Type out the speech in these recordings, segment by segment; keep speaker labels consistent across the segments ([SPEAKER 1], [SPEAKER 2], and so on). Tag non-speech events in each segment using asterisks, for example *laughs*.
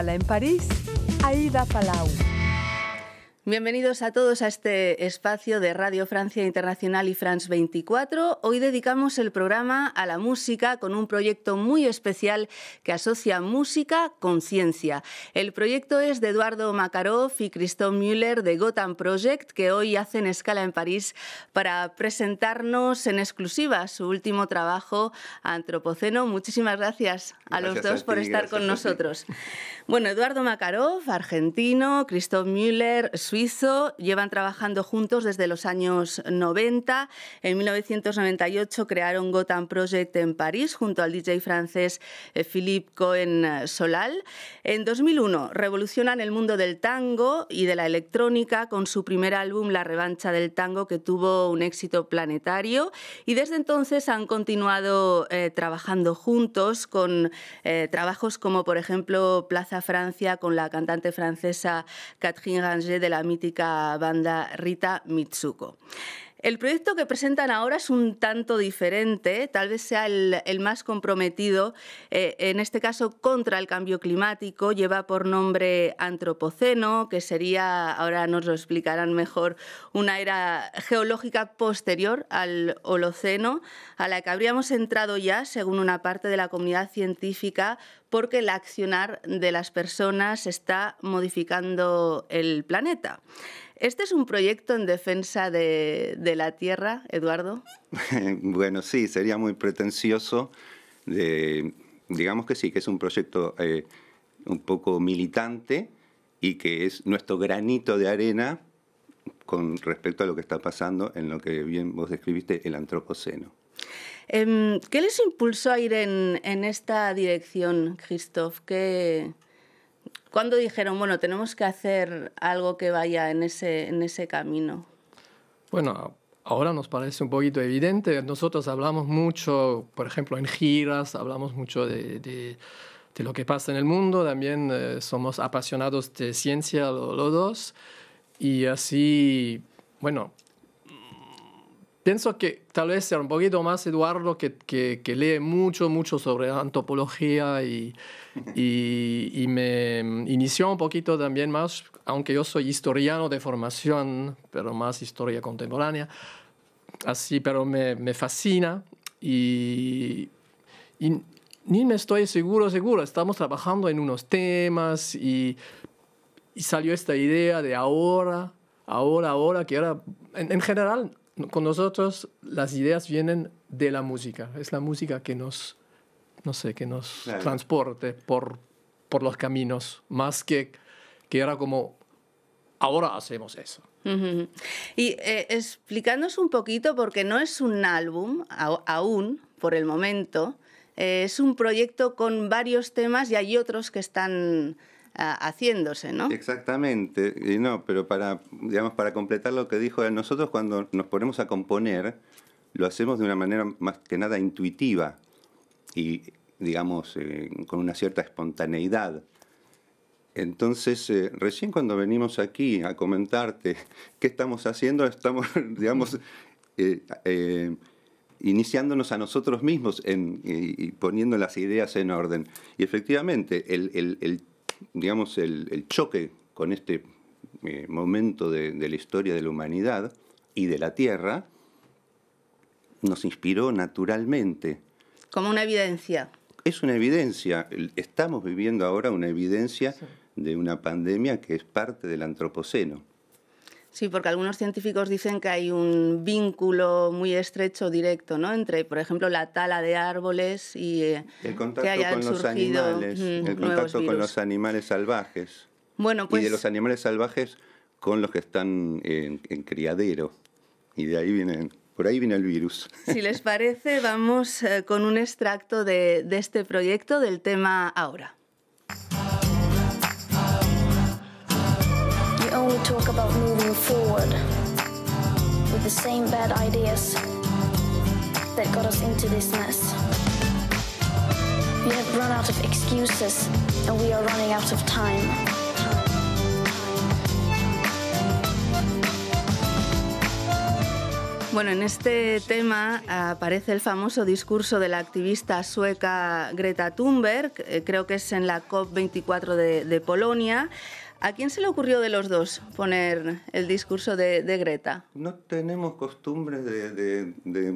[SPEAKER 1] Sala en París, Aida Palau. Bienvenidos a todos a este espacio de Radio Francia Internacional y France 24. Hoy dedicamos el programa a la música con un proyecto muy especial que asocia música con ciencia. El proyecto es de Eduardo Makarov y Christophe Müller de Gotham Project, que hoy hacen escala en París para presentarnos en exclusiva su último trabajo Antropoceno. Muchísimas gracias a los dos por estar con nosotros. Bueno, Eduardo argentino, Müller, llevan trabajando juntos desde los años 90. En 1998 crearon Gotham Project en París junto al DJ francés eh, Philippe Cohen Solal. En 2001 revolucionan el mundo del tango y de la electrónica con su primer álbum La revancha del tango que tuvo un éxito planetario y desde entonces han continuado eh, trabajando juntos con eh, trabajos como por ejemplo Plaza Francia con la cantante francesa Catherine Ranger de la mítica banda Rita Mitsuko. El proyecto que presentan ahora es un tanto diferente, tal vez sea el, más comprometido, eh, en este caso contra el cambio climático, lleva por nombre Antropoceno, que sería, ahora nos lo explicarán mejor, una era geológica posterior al Holoceno, a la que habríamos entrado ya, según una parte de la comunidad científica, porque el accionar de las personas está modificando el planeta. ¿Este es un proyecto en defensa de, la tierra, Eduardo?
[SPEAKER 2] *laughs* bueno, sí, sería muy pretencioso. digamos que sí, que es un proyecto eh, un poco militante y que es nuestro granito de arena con respecto a lo que está pasando en lo que bien vos describiste, el antropoceno.
[SPEAKER 1] Em, ¿Qué les impulsó a ir en, esta dirección, Christoph? ¿Qué, ¿Cuándo dijeron, bueno, tenemos que hacer algo que vaya en ese, en ese camino?
[SPEAKER 3] Bueno, ahora nos parece un poquito evidente. Nosotros hablamos mucho, por ejemplo, en giras, hablamos mucho de, de, lo que pasa en el mundo, también eh, somos apasionados de ciencia los dos, y así, bueno, pienso que tal vez sea un poquito más Eduardo que, que, que lee mucho, mucho sobre antropología y, y, me inició un poquito también más, aunque yo soy historiano de formación, pero más historia contemporánea, así, pero me, me fascina y, y ni me estoy seguro, seguro, estamos trabajando en unos temas y, y salió esta idea de ahora, ahora, ahora, que era en, en general con nosotros las ideas vienen de la música. Es la música que nos, no sé, que nos transporte por, por los caminos, más que, que era como, ahora hacemos eso.
[SPEAKER 1] Y eh, un poquito, porque no es un álbum aún, por el momento, eh, es un proyecto con varios temas y hay otros que están haciéndose, ¿no?
[SPEAKER 2] Exactamente. Y no, pero para, digamos, para completar lo que dijo, nosotros cuando nos ponemos a componer, lo hacemos de una manera más que nada intuitiva y, digamos, eh, con una cierta espontaneidad. Entonces, eh, recién cuando venimos aquí a comentarte *laughs* qué estamos haciendo, estamos, *laughs* digamos, eh, iniciándonos a nosotros mismos en, y, poniendo las ideas en orden. Y efectivamente, el, el, el digamos, el, el choque con este eh, momento de, la historia de la humanidad y de la Tierra nos inspiró naturalmente. Como una evidencia. Es una evidencia. Estamos viviendo ahora una evidencia de una pandemia que es parte del antropoceno.
[SPEAKER 1] Sí, porque algunos científicos dicen que hay un vínculo muy estrecho, directo, ¿no? Entre, por ejemplo, la tala de árboles y eh,
[SPEAKER 2] el mm, contacto con los animales, el contacto con los animales salvajes.
[SPEAKER 1] Bueno, y de pues los
[SPEAKER 2] animales salvajes con los que están en, criadero. Y de ahí vienen por ahí viene el virus.
[SPEAKER 1] Si les *laughs* parece, vamos eh, con un extracto de este proyecto del tema ahora.
[SPEAKER 3] talk about moving forward with the same bad ideas that got us into this mess. We have run out of excuses
[SPEAKER 1] and we are running out of time. Bueno, en este tema aparece el famoso discurso de la activista sueca Greta Thunberg, eh, creo que es en la COP24 de, de Polonia, ¿A quién se le ocurrió de los dos poner el discurso de, Greta?
[SPEAKER 2] No tenemos costumbres de,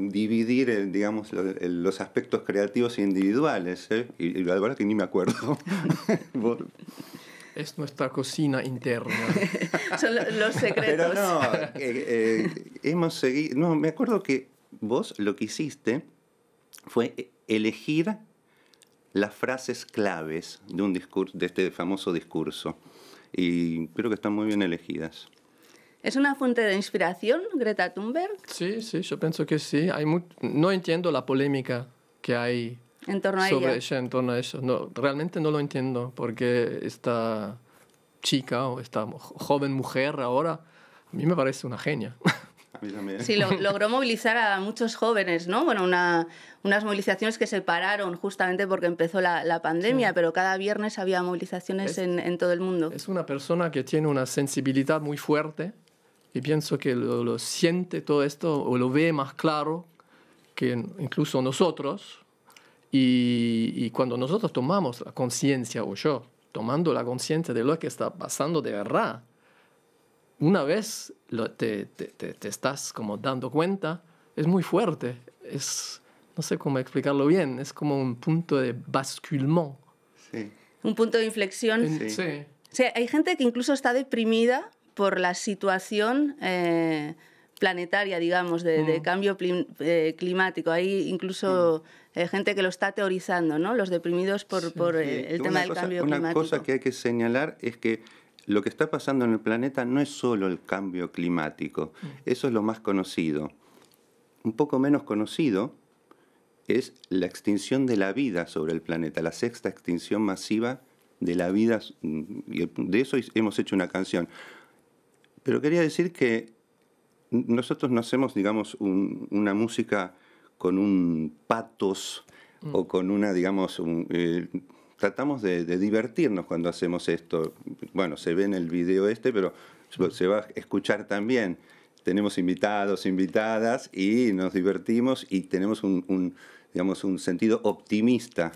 [SPEAKER 2] dividir, eh, digamos, los, aspectos creativos e individuales, ¿eh? y, la verdad que ni me acuerdo. *laughs*
[SPEAKER 3] es nuestra cocina interna. *laughs* Son los
[SPEAKER 1] secretos. Pero no,
[SPEAKER 2] eh, hemos seguido... No, me acuerdo que vos lo que hiciste fue elegir las frases claves de, un discurso, de este famoso discurso y creo que están muy bien elegidas.
[SPEAKER 1] ¿Es una fuente de inspiración Greta Thunberg?
[SPEAKER 3] Sí, sí, yo pienso que sí. Hay No entiendo la polémica que hay
[SPEAKER 1] en torno a sobre ella.
[SPEAKER 3] en torno a eso. No, realmente no lo entiendo porque esta chica o esta joven mujer ahora a mí me parece una genia. *laughs* Sí, *laughs*
[SPEAKER 1] logró movilizar a muchos jóvenes, ¿no? Bueno, unas movilizaciones que se pararon justamente porque empezó la, pandemia, pero cada viernes había movilizaciones en,
[SPEAKER 3] todo el mundo. Es una persona que tiene una sensibilidad muy fuerte y pienso que lo, siente todo esto o lo ve más claro que incluso nosotros. Y, y cuando nosotros tomamos la conciencia, o yo, tomando la conciencia de lo que está pasando de verdad, una vez te, te, te, estás como dando cuenta, es muy fuerte, es, no sé cómo explicarlo bien, es como un punto de basculement.
[SPEAKER 1] Un punto de inflexión.
[SPEAKER 3] Sí.
[SPEAKER 1] hay gente que incluso está deprimida por la situación eh, planetaria, digamos, de, mm. cambio eh, climático. Hay incluso mm. eh, gente que lo está teorizando, ¿no? Los deprimidos por, por el, tema del cambio climático. Una cosa
[SPEAKER 2] que hay que señalar es que lo que está pasando en el planeta no es solo el cambio climático, mm. eso es lo más conocido. Un poco menos conocido es la extinción de la vida sobre el planeta, la sexta extinción masiva de la vida, mm, de eso hemos hecho una canción. Pero quería decir que nosotros no hacemos, digamos, una música con un patos mm. o con una, digamos, un, eh, tratamos de, divertirnos cuando hacemos esto. Bueno, se ve en el video este, pero se va a escuchar también. Tenemos invitados, invitadas y nos divertimos y tenemos un, digamos, un sentido optimista.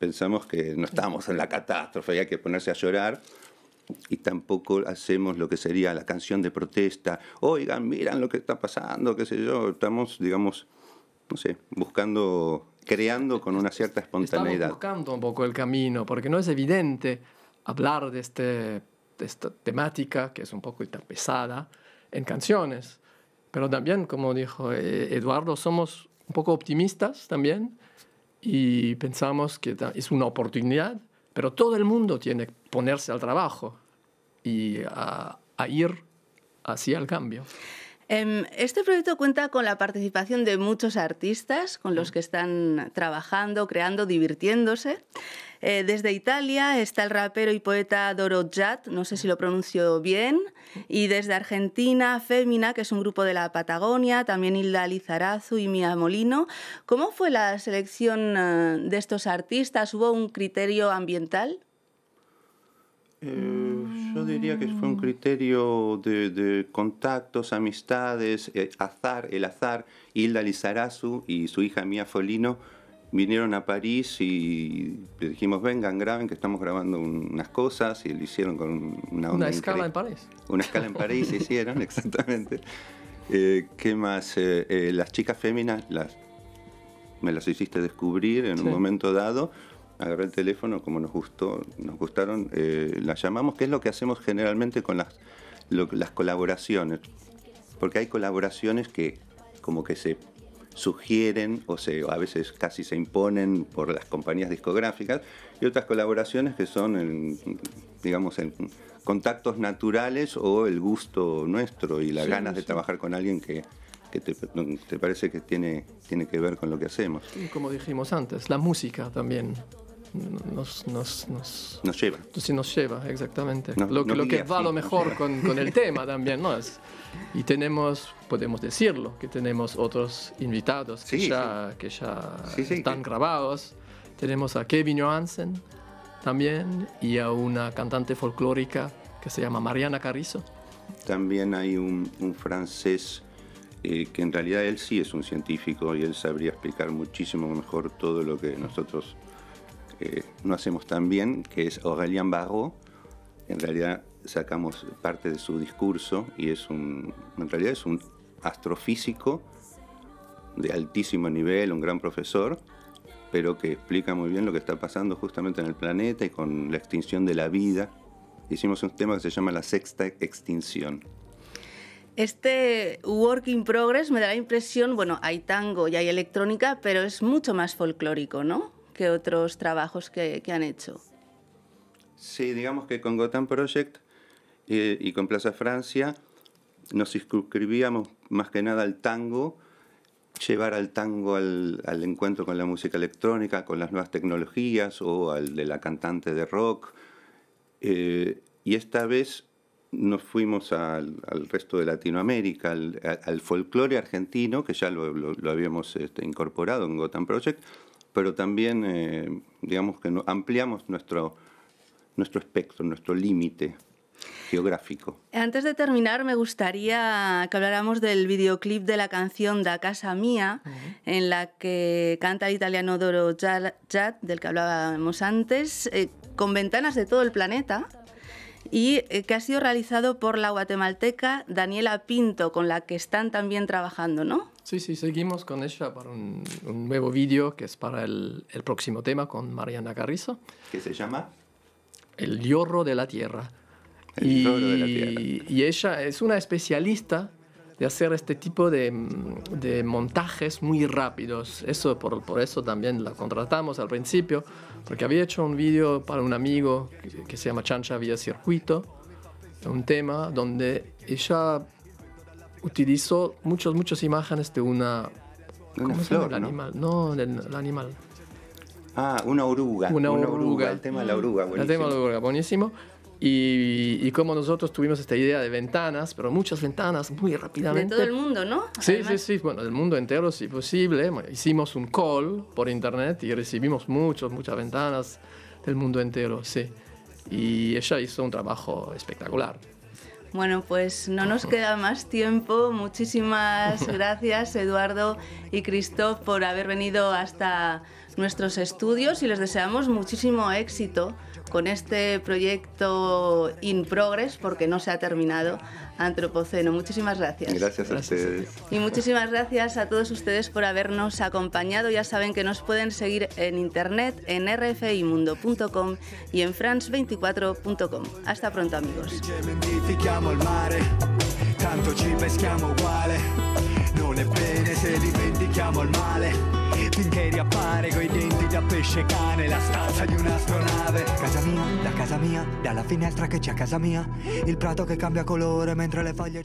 [SPEAKER 2] Pensamos que no estamos en la catástrofe, hay que ponerse a llorar y tampoco hacemos lo que sería la canción de protesta. Oigan, miran lo que está pasando, qué sé yo. Estamos, digamos, no sé, buscando creando con una cierta espontaneidad. Estamos
[SPEAKER 3] buscando un poco el camino, porque no es evidente hablar este, de, esta temática, que es un poco tan pesada, en canciones. Pero también, como dijo eh, Eduardo, somos un poco optimistas también y pensamos que es una oportunidad, pero todo el mundo tiene que ponerse al trabajo y a, a ir hacia el cambio.
[SPEAKER 1] Em, este proyecto cuenta con la participación de muchos artistas con los mm. que están trabajando, creando, divirtiéndose. Eh, desde Italia está el rapero y poeta Doro Jat, no sé si lo pronuncio bien, y desde Argentina Fémina, que es un grupo de la Patagonia, también Hilda Lizarazu y Mia Molino. ¿Cómo fue la selección eh, de estos artistas? ¿Hubo un criterio ambiental?
[SPEAKER 2] Eh, yo diría que fue un criterio de, contactos, amistades, eh, azar, el azar. Hilda Lizarazu y su hija Mía Folino vinieron a París y le dijimos, vengan, graben, que estamos grabando unas cosas, y lo hicieron con una... escala en
[SPEAKER 3] París. Una escala en París *laughs*
[SPEAKER 2] hicieron, exactamente. Eh, ¿Qué más? Eh, las chicas féminas las, me las hiciste descubrir en un momento dado agarré el teléfono, como nos gustó, nos gustaron, eh, la llamamos, que es lo que hacemos generalmente con las, las colaboraciones. Porque hay colaboraciones que como que se sugieren o se, a veces casi se imponen por las compañías discográficas y otras colaboraciones que son, en, digamos, en contactos naturales o el gusto nuestro y las ganas de trabajar con alguien que, te, parece que tiene, tiene que ver con lo que hacemos.
[SPEAKER 3] Y como dijimos antes, la música también nos, nos, nos, nos lleva. Sí, nos lleva, exactamente. lo, lo que va lo mejor con, con, el *laughs* tema también, ¿no? y tenemos, podemos decirlo, que tenemos otros invitados que ya, que ya están grabados. Tenemos a Kevin Johansen también y a una cantante folclórica que se llama Mariana Carrizo.
[SPEAKER 2] También hay un, un francés eh, que en realidad él sí es un científico y él sabría explicar muchísimo mejor todo lo que nosotros que eh, no hacemos tan bien, que es Aurélien Baró. En realidad sacamos parte de su discurso y es un, en realidad es un astrofísico de altísimo nivel, un gran profesor, pero que explica muy bien lo que está pasando justamente en el planeta y con la extinción de la vida. Hicimos un tema que se llama la sexta extinción.
[SPEAKER 1] Este Work in Progress me da la impresión, bueno, hay tango y hay electrónica, pero es mucho más folclórico, ¿no? que otros trabajos que, han hecho.
[SPEAKER 2] Sí, digamos que con Gotham Project y con Plaza Francia nos inscribíamos más que nada al tango, llevar al tango al, encuentro con la música electrónica, con las nuevas tecnologías o al de la cantante de rock. Eh, y esta vez nos fuimos al, resto de Latinoamérica, al, al folclore argentino, que ya lo, habíamos este, incorporado en Gotham Project, pero también, eh, digamos que ampliamos nuestro, nuestro espectro, nuestro límite geográfico.
[SPEAKER 1] Antes de terminar, me gustaría que habláramos del videoclip de la canción Da Casa Mía, en la que canta el italiano Doro Jad, del que hablábamos antes, eh, con ventanas de todo el planeta y eh, que ha sido realizado por la guatemalteca Daniela Pinto, con la que están también trabajando, ¿no?
[SPEAKER 3] Sí, sí, seguimos con ella para un, nuevo vídeo que es para el, próximo tema con Mariana Carrizo. ¿Qué se llama? El lloro de la tierra. y, de la tierra. Y ella es una especialista de hacer este tipo de, mm, montajes muy rápidos. Eso por, eso también la contratamos al principio, porque había hecho un vídeo para un amigo que, se llama Chancha Vía Circuito, un tema donde ella utilizó muchas, muchas imágenes de una... ¿Cómo se llama animal? No, del animal.
[SPEAKER 2] Ah, una oruga. Una, oruga. El tema la oruga, El
[SPEAKER 3] tema de la oruga, buenísimo. Y, como nosotros tuvimos esta idea de ventanas, pero muchas ventanas muy rápidamente. De todo el
[SPEAKER 1] mundo, ¿no? Sí, sí, sí,
[SPEAKER 3] bueno, del mundo entero si posible. hicimos un call por internet y recibimos muchas, muchas ventanas del mundo entero, sí. Y ella hizo un trabajo espectacular.
[SPEAKER 1] Bueno, pues no nos *laughs* queda más tiempo. Muchísimas *laughs* gracias, Eduardo y Christoph, por haber venido hasta nuestros estudios y les deseamos muchísimo éxito con este proyecto in progress, porque no se ha terminado, Antropoceno. Muchísimas gracias. Gracias a ustedes. Y muchísimas gracias a todos ustedes por habernos acompañado. Ya saben que nos pueden seguir en internet, en rfimundo.com y en france24.com. Hasta pronto, amigos.
[SPEAKER 3] finché riappare coi denti da pesce cane la stanza di un'astronave. Casa mia, da casa mia, dalla finestra che c'è a casa mia, il prato che cambia colore mentre le foglie...